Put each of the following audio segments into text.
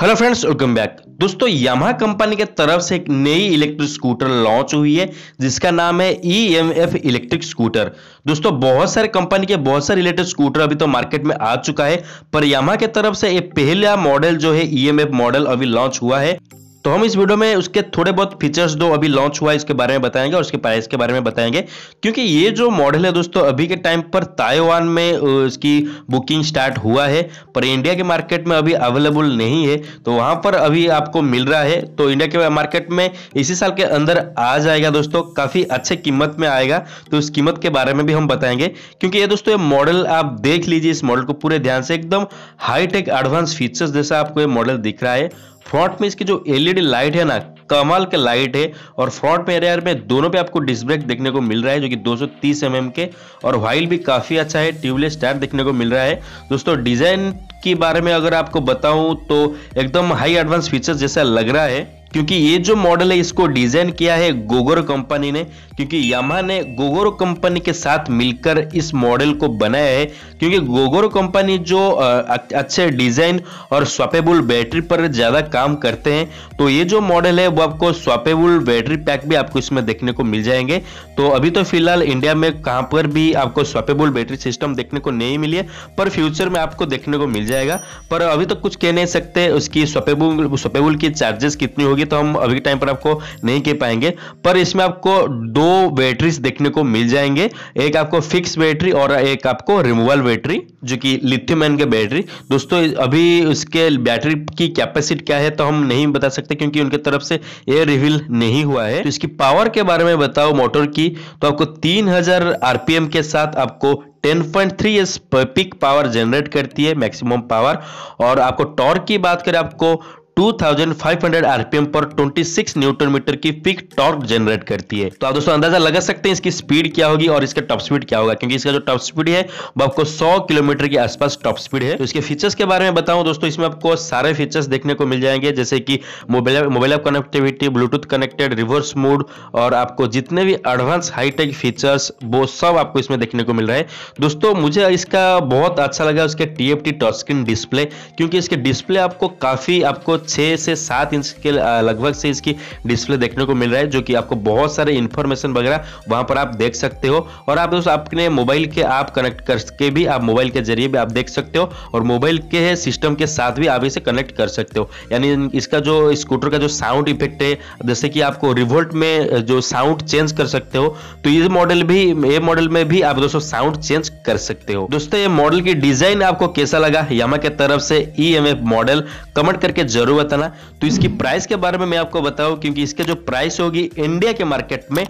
hello friends welcome back दोस्तों यामा company के तरफ से एक नई इलेक्ट्रिक स्कूटर लॉन्च हुई है जिसका नाम है E M F electric scooter दोस्तों बहुत सारे कंपनी के बहुत सारे इलेक्ट्रिक स्कूटर अभी तो मार्केट में आ चुका है पर यामा के तरफ से ये पहला मॉडल जो है ई एम एफ मॉडल अभी लॉन्च हुआ है तो हम इस वीडियो में उसके थोड़े बहुत फीचर्स जो अभी लॉन्च हुआ है इसके बारे में बताएंगे और इसके प्राइस के बारे में बताएंगे क्योंकि ये जो मॉडल है दोस्तों अभी के टाइम पर ताइवान में इसकी बुकिंग स्टार्ट हुआ है पर इंडिया के मार्केट में अभी अवेलेबल नहीं है तो वहां पर अभी आपको मिल रहा है तो इंडिया के मार्केट में इसी साल के अंदर आ जाएगा दोस्तों काफ़ी अच्छे कीमत में आएगा तो उस कीमत के बारे में भी हम बताएंगे क्योंकि ये दोस्तों ये मॉडल आप देख लीजिए इस मॉडल को पूरे ध्यान से एकदम हाईटेक एडवांस फीचर्स जैसा आपको ये मॉडल दिख रहा है फ्रंट में इसकी जो एलईडी लाइट है ना कमाल के लाइट है और फ्रंट में एरियर में दोनों पे आपको डिस्क ब्रेक देखने को मिल रहा है जो कि 230 सौ mm के और व्हाइल भी काफ़ी अच्छा है ट्यूबलेस टायर देखने को मिल रहा है दोस्तों डिज़ाइन के बारे में अगर आपको बताऊं तो एकदम हाई एडवांस फीचर्स जैसा लग रहा है क्योंकि ये जो मॉडल है इसको डिजाइन किया है गोगोर कंपनी ने क्योंकि यामा ने गोगोर कंपनी के साथ मिलकर इस मॉडल को बनाया है क्योंकि गोगोर कंपनी जो अच्छे डिजाइन और स्वापेबुल बैटरी पर ज्यादा काम करते हैं तो ये जो मॉडल है वो आपको स्वापेबुल बैटरी पैक भी आपको इसमें देखने को मिल जाएंगे तो अभी तो फिलहाल इंडिया में कहां पर भी आपको स्वापेबुल बैटरी सिस्टम देखने को नहीं मिली है पर फ्यूचर में आपको देखने को मिल जाएगा पर अभी तो कुछ कह नहीं सकते उसकी स्वापेबुल स्वापेबुल की चार्जेस कितनी होगी होगी तो हम अभी के टाइम पर आपको नहीं कह पाएंगे पर इसमें आपको दो बैटरीज देखने को मिल जाएंगे एक आपको फिक्स बैटरी और एक आपको रिमूवल बैटरी जो कि लिथियम आयन के बैटरी दोस्तों अभी उसके बैटरी की कैपेसिटी क्या है तो हम नहीं बता सकते क्योंकि उनके तरफ से ये रिवील नहीं हुआ है तो इसकी पावर के बारे में बताओ मोटर की तो आपको 3000 आरपीएम के साथ आपको 10.3 point three peak power generate करती है मैक्सिमम पावर और आपको टॉर्क की बात करें आपको 2500 आरपीएम पर 26 न्यूटन मीटर की पिक टॉर्क जनरेट करती है तो आप दोस्तों अंदाजा लगा सकते हैं इसकी स्पीड क्या होगी और इसका टॉप स्पीड क्या होगा क्योंकि इसका जो टॉप स्पीड है वो आपको 100 किलोमीटर के आसपास टॉप स्पीड है तो इसके फीचर्स के बारे में बताऊं दोस्तों इसमें आपको सारे फीचर्स देखने को मिल जाएंगे जैसे कि mobile app connectivity Bluetooth connected reverse mode और आपको जितने भी एडवांस हाईटेक फीचर्स वो सब आपको इसमें देखने को मिल रहा है दोस्तों मुझे इसका बहुत अच्छा लगा उसके T F T touch screen display क्योंकि इसके डिस्प्ले आपको काफी आपको छः से सात इंच के लगभग से इसकी डिस्प्ले देखने को मिल रहा है जो कि आपको बहुत सारे इन्फॉर्मेशन वगैरह वहां पर आप देख सकते हो और आप दोस्तों अपने मोबाइल के आप कनेक्ट करके भी आप मोबाइल के जरिए भी आप देख सकते हो और मोबाइल के सिस्टम के साथ भी आप इसे कनेक्ट कर सकते हो यानी इसका जो स्कूटर का जो साउंड इफेक्ट है जैसे कि आपको रिवोल्ट में जो साउंड चेंज कर सकते हो तो ये मॉडल भी ये मॉडल में भी आप दोस्तों साउंड चेंज कर सकते हो दोस्तों ये मॉडल की डिजाइन आपको कैसा लगा यामा के तरफ से ई मॉडल कमेंट करके जरूर बताना तो इसकी प्राइस के बारे में मैं आपको बताऊं क्योंकि इसके जो प्राइस होगी इंडिया के मार्केट में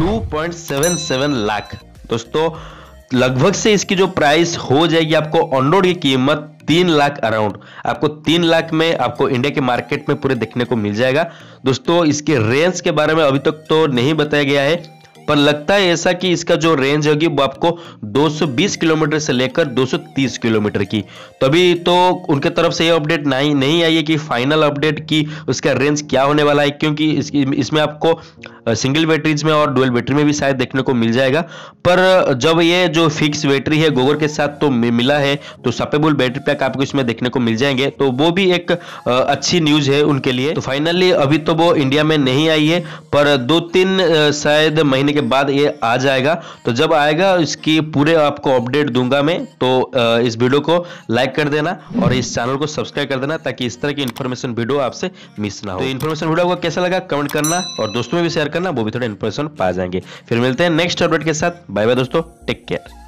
2.77 लाख दोस्तों लगभग से इसकी जो प्राइस हो जाएगी आपको ऑनरोड की कीमत तीन लाख अराउंड आपको तीन लाख में आपको इंडिया के मार्केट में पूरे देखने को मिल जाएगा दोस्तों इसके रेंज के बारे में अभी तक तो नहीं बताया गया है पर लगता है ऐसा कि इसका जो रेंज होगी वो आपको 220 किलोमीटर से लेकर 230 किलोमीटर की तभी तो उनके तरफ से ये अपडेट नहीं नहीं आई है कि फाइनल अपडेट की उसका रेंज क्या होने वाला है क्योंकि इस, इसमें आपको सिंगल बैटरीज में और डुअल बैटरी में भी शायद देखने को मिल जाएगा पर जब ये जो फिक्स बैटरी है गोबर के साथ तो मिला है तो सपेबुल बैटरी पैक आपको इसमें देखने को मिल जाएंगे तो वो भी एक अच्छी न्यूज है उनके लिए तो फाइनली अभी तो वो इंडिया में नहीं आई है पर दो तीन शायद महीने के बाद ये आ जाएगा तो जब आएगा इसकी पूरे आपको अपडेट दूंगा मैं तो इस वीडियो को लाइक कर देना और इस चैनल को सब्सक्राइब कर देना ताकि इस तरह की इन्फॉर्मेशन वीडियो आपसे मिस ना हो तो इन्फॉर्मेशन वीडियो को कैसा लगा कमेंट करना और दोस्तों में भी शेयर करना वो भी थोड़ा इन्फॉर्मेशन पा जाएंगे फिर मिलते हैं नेक्स्ट अपडेट के साथ बाय बाय दोस्तों टेक केयर